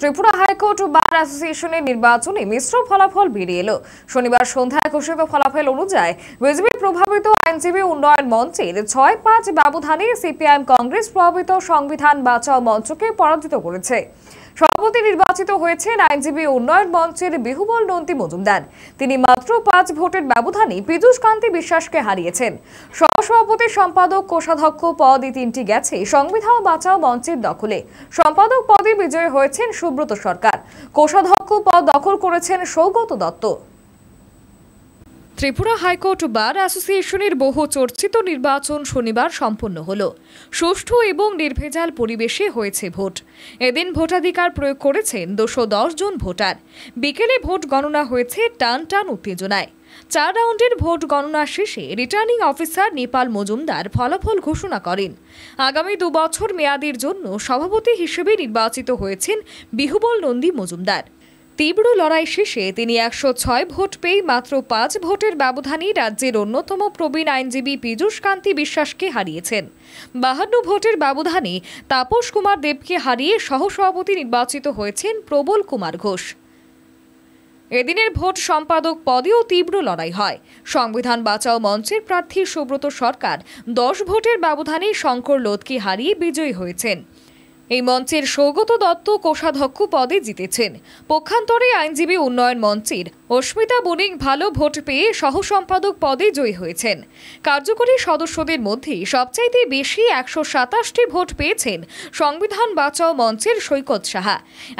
Tripura high court bar অ্যাসোসিয়েশনের নির্বাচনে মিশ্র ফলাফল বেরিয়ে এলো শনিবার সন্ধ্যায় ঘোষিত ফলাফল অনুযায়ী বিজেপি প্রভাবিত আইনজীবী উন্নয়ন মঞ্চের ছয় পাঁচ ব্যবধানে সিপিআইএম কংগ্রেস প্রভাবিত সংবিধান বাঁচাও মঞ্চকে পরাজিত করেছে সভাপতি নির্বাচিত হয়েছেন আইনজীবী উন্নয়ন মঞ্চের বিহুবল নন্দী মজুমদার তিনি মাত্র পাঁচ ভোটের ব্যবধানে পীযুষ কান্তি বিশ্বাসকে হারিয়েছেন সহসভাপতি সম্পাদক কোষাধ্যক্ষ পদ তিনটি গেছে সংবিধান বাঁচাও মঞ্চের দখলে সম্পাদক পদে বিজয়ী হয়েছেন সুব্রত সরকার কোষাধ্যক্ষ পদ দখল করেছেন সৌগত দত্ত ত্রিপুরা হাইকোর্ট বার অ্যাসোসিয়েশনের বহু চর্চিত নির্বাচন শনিবার সম্পন্ন হল সুষ্ঠু এবং নির্ভেজাল পরিবেশে হয়েছে ভোট এদিন ভোটাধিকার প্রয়োগ করেছেন দুশো জন ভোটার বিকেলে ভোট গণনা হয়েছে টান টান উত্তেজনায় চার রাউন্ডের ভোট গণনা শেষে রিটার্নিং অফিসার নেপাল মজুমদার ফলাফল ঘোষণা করেন আগামী দুবছর মেয়াদের জন্য সভাপতি হিসেবে নির্বাচিত হয়েছেন বিহুবল নন্দী মজুমদার তীব্র লড়াই শেষে তিনি একশো ছয় ভোট পেয়ে মাত্র পাঁচ ভোটের ব্যবধানে রাজ্যের অন্যতম প্রবীণ আইনজীবী পীযুষ কান্তি বিশ্বাসকে হারিয়েছেন বাহান্ন ভোটের ব্যবধানে তাপস কুমার দেবকে হারিয়ে সহসভাপতি নির্বাচিত হয়েছেন প্রবল কুমার ঘোষ এদিনের ভোট সম্পাদক পদেও তীব্র লড়াই হয় সংবিধান বাঁচাও মঞ্চের প্রার্থী সুব্রত সরকার দশ ভোটের ব্যবধানে শঙ্কর লোধকে হারিয়ে বিজয়ী হয়েছেন এই মঞ্চের সৌগত দত্ত কোষাধ্যক্ষ পদে জিতেছেন পক্ষান্তরে আইনজীবী উন্নয়ন মঞ্চের অস্মিতা বণিক ভালো ভোট পেয়ে সহসম্পাদক পদে জয়ী হয়েছেন কার্যকরী সদস্যদের মধ্যে সবচাইতে বেশি একশো সাতাশটি ভোট পেয়েছেন সংবিধান বাঁচাও মঞ্চের সৈকত সাহা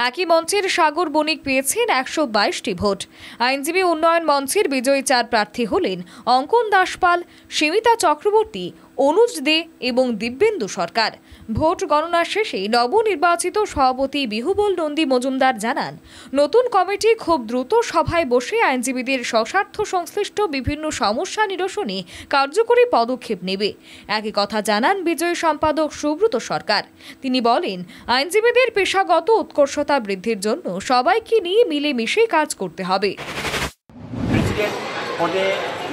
একই মঞ্চের সাগর বণিক পেয়েছেন একশো বাইশটি ভোট আইনজীবী উন্নয়ন মঞ্চের বিজয়ী চার প্রার্থী হলেন অঙ্কন দাসপাল সীমিতা চক্রবর্তী অনুজ দে এবং দিব্যেন্দু সরকার ভোট গণনা শেষে নবনির্বাচিত সভাপতি বিহুবল নন্দী মজুমদার জানান নতুন কমিটি খুব দ্রুত সভায় বসে আইনজীবীদের স্বস্বার্থ সংশ্লিষ্ট বিভিন্ন সমস্যা নিরসনে কার্যকরী পদক্ষেপ নেবে একই কথা জানান বিজয়ী সম্পাদক সুব্রত সরকার তিনি বলেন আইনজীবীদের পেশাগত উৎকর্ষতা বৃদ্ধির জন্য সবাইকে নিয়ে মিলেমিশে কাজ করতে হবে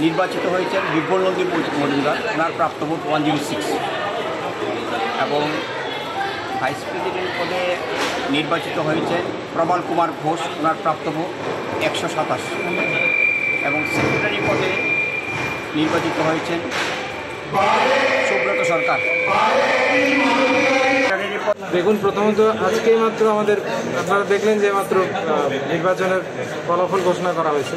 নির্বাচিত হয়েছেন বিপুল নন্দী মজুমদার ওনার প্রাপ্ত ভোট ওয়ান জিরো সিক্স এবং ভাইস প্রেসিডেন্ট পদে নির্বাচিত হয়েছেন প্রবাল কুমার ঘোষ ওনার প্রাপ্ত ভোট একশো সাতাশ এবং সেক্রেটারি পদে নির্বাচিত হয়েছেন সুব্রত সরকার দেখুন প্রথমত আজকেই মাত্র আমাদের আপনারা দেখলেন যে মাত্র নির্বাচনের ফলাফল ঘোষণা করা হয়েছে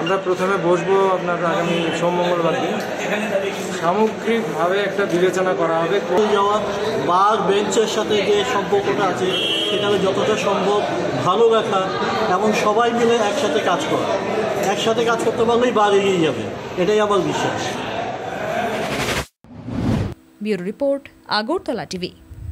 আমরা প্রথমে বসবো আপনার আগামী সোম মঙ্গলবার দিন সামগ্রিকভাবে একটা বিবেচনা করা হবে যাওয়া বা বেঞ্চের সাথে যে সম্পর্কটা আছে সেটাকে যতটা সম্ভব ভালো রাখা এবং সবাই মিলে একসাথে কাজ করা একসাথে কাজ করতে পারলেই বার এগিয়ে যাবে এটাই আমার বিশ্বাস ব্যুরো রিপোর্ট আগরতলা টিভি